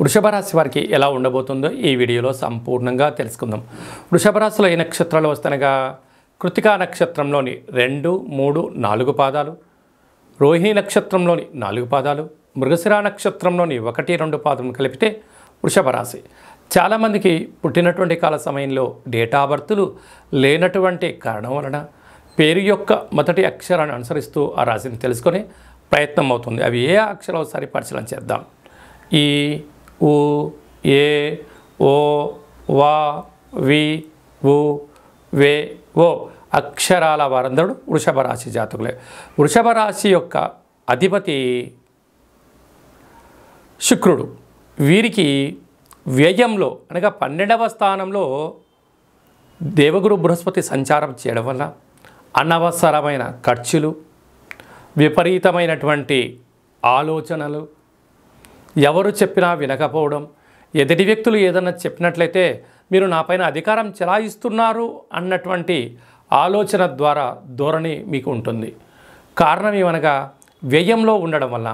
వృషభ రాశి వారికి ఎలా ఉండబోతుందో ఈ వీడియోలో సంపూర్ణంగా తెలుసుకుందాం వృషభ రాశిలో ఏ నక్షత్రాలు వస్తనగా కృతికా నక్షత్రంలోని రెండు మూడు నాలుగు పాదాలు రోహిణి నక్షత్రంలోని నాలుగు పాదాలు మృగశిర నక్షత్రంలోని ఒకటి రెండు పాదం కలిపితే వృషభ రాశి చాలామందికి పుట్టినటువంటి కాల సమయంలో డేటా బర్తులు లేనటువంటి కారణం వలన పేరు యొక్క మొదటి అక్షరాన్ని అనుసరిస్తూ ఆ రాశిని తెలుసుకొని ప్రయత్నం అవుతుంది అవి ఏ అక్షరాలు ఒకసారి పరిశీలన చేద్దాం ఈ ఉ ఏ ఓ వా వి ఉ వే ఓ అక్షరాల వారందరూ వృషభ రాశి జాతకులే వృషభ రాశి యొక్క అధిపతి శుక్రుడు వీరికి వ్యయంలో అనగా పన్నెండవ స్థానంలో దేవగురు బృహస్పతి సంచారం చేయడం వల్ల అనవసరమైన ఖర్చులు విపరీతమైనటువంటి ఆలోచనలు ఎవరు చెప్పినా వినకపోవడం ఎదుటి వ్యక్తులు ఏదన్నా చెప్పినట్లయితే మీరు నాపైన అధికారం చెలాయిస్తున్నారు అన్నటువంటి ఆలోచన ద్వారా ధోరణి మీకు ఉంటుంది కారణం ఏమనగా వ్యయంలో ఉండడం వల్ల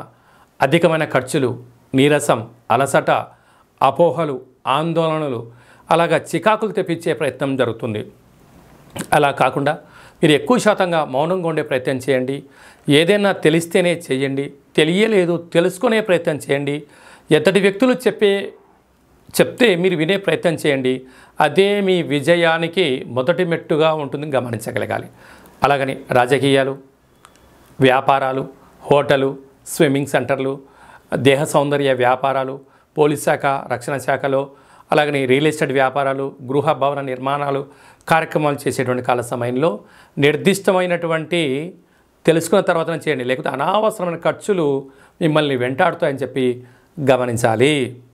అధికమైన ఖర్చులు నీరసం అలసట అపోహలు ఆందోళనలు అలాగా చికాకులు తెప్పించే ప్రయత్నం జరుగుతుంది అలా కాకుండా మీరు ఎక్కువ శాతంగా మౌనంగా ఉండే ప్రయత్నం చేయండి ఏదైనా తెలిస్తేనే చేయండి తెలియలేదు తెలుసుకునే ప్రయత్నం చేయండి ఎతటి వ్యక్తులు చెప్పే చెప్తే మీరు వినే ప్రయత్నం చేయండి అదే మీ విజయానికి మొదటి మెట్టుగా ఉంటుంది గమనించగలగాలి అలాగని రాజకీయాలు వ్యాపారాలు హోటలు స్విమ్మింగ్ సెంటర్లు దేహ సౌందర్య వ్యాపారాలు పోలీస్ శాఖ రక్షణ శాఖలో అలాగని రియల్ ఎస్టేట్ వ్యాపారాలు గృహ భవన నిర్మాణాలు కార్యక్రమాలు చేసేటువంటి కాల సమయంలో నిర్దిష్టమైనటువంటి తెలుసుకున్న తర్వాతనే చేయండి లేకపోతే అనవసరమైన ఖర్చులు మిమ్మల్ని వెంటాడుతాయని చెప్పి గమనించాలి